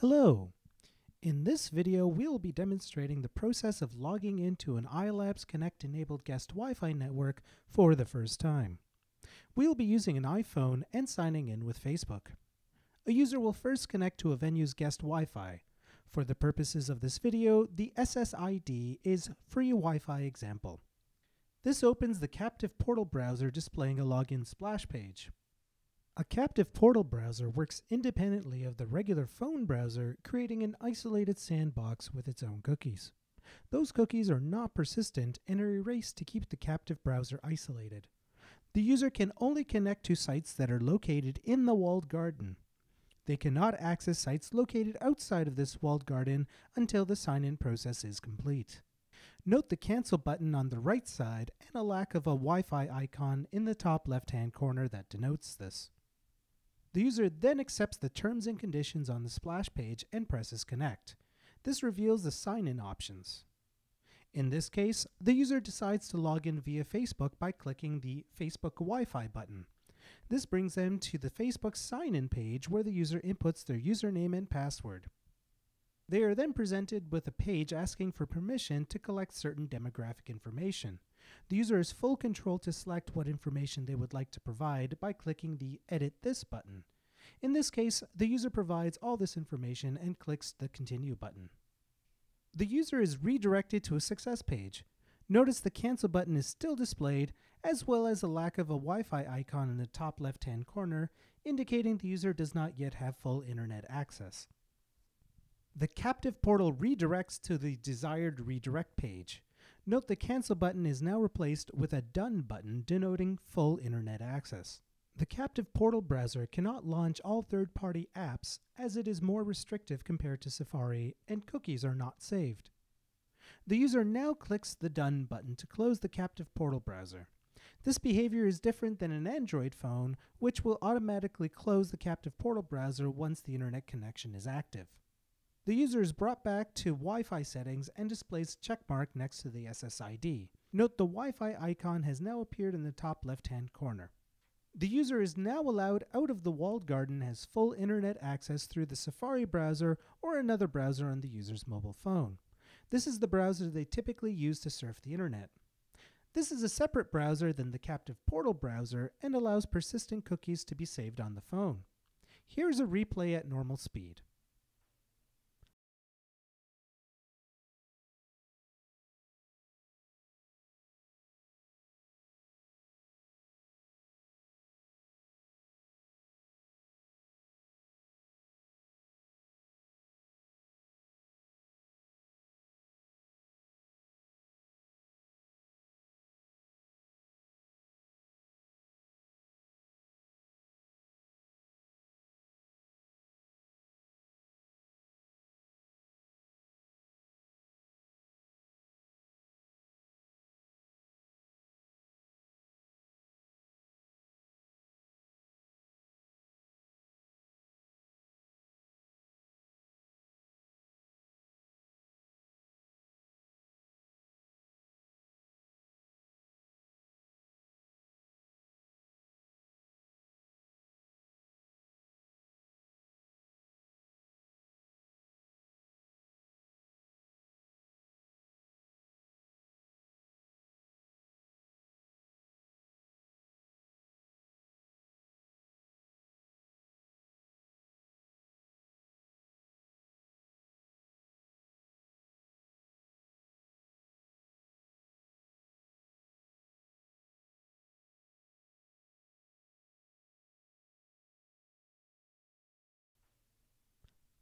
Hello! In this video, we'll be demonstrating the process of logging into an iLabs Connect-enabled guest Wi-Fi network for the first time. We'll be using an iPhone and signing in with Facebook. A user will first connect to a venue's guest Wi-Fi. For the purposes of this video, the SSID is Free Wi-Fi Example. This opens the captive portal browser displaying a login splash page. A captive portal browser works independently of the regular phone browser, creating an isolated sandbox with its own cookies. Those cookies are not persistent and are erased to keep the captive browser isolated. The user can only connect to sites that are located in the walled garden. They cannot access sites located outside of this walled garden until the sign in process is complete. Note the cancel button on the right side and a lack of a Wi Fi icon in the top left hand corner that denotes this. The user then accepts the terms and conditions on the splash page and presses connect. This reveals the sign-in options. In this case, the user decides to log in via Facebook by clicking the Facebook Wi-Fi button. This brings them to the Facebook sign-in page where the user inputs their username and password. They are then presented with a page asking for permission to collect certain demographic information. The user has full control to select what information they would like to provide by clicking the Edit This button. In this case, the user provides all this information and clicks the Continue button. The user is redirected to a success page. Notice the Cancel button is still displayed, as well as the lack of a Wi-Fi icon in the top left-hand corner, indicating the user does not yet have full internet access. The captive portal redirects to the desired redirect page. Note the cancel button is now replaced with a done button denoting full internet access. The captive portal browser cannot launch all third-party apps as it is more restrictive compared to Safari and cookies are not saved. The user now clicks the Done button to close the captive portal browser. This behavior is different than an Android phone, which will automatically close the captive portal browser once the internet connection is active. The user is brought back to Wi-Fi settings and displays checkmark next to the SSID. Note the Wi-Fi icon has now appeared in the top left-hand corner. The user is now allowed out of the walled garden has full internet access through the Safari browser or another browser on the user's mobile phone. This is the browser they typically use to surf the internet. This is a separate browser than the captive portal browser and allows persistent cookies to be saved on the phone. Here's a replay at normal speed.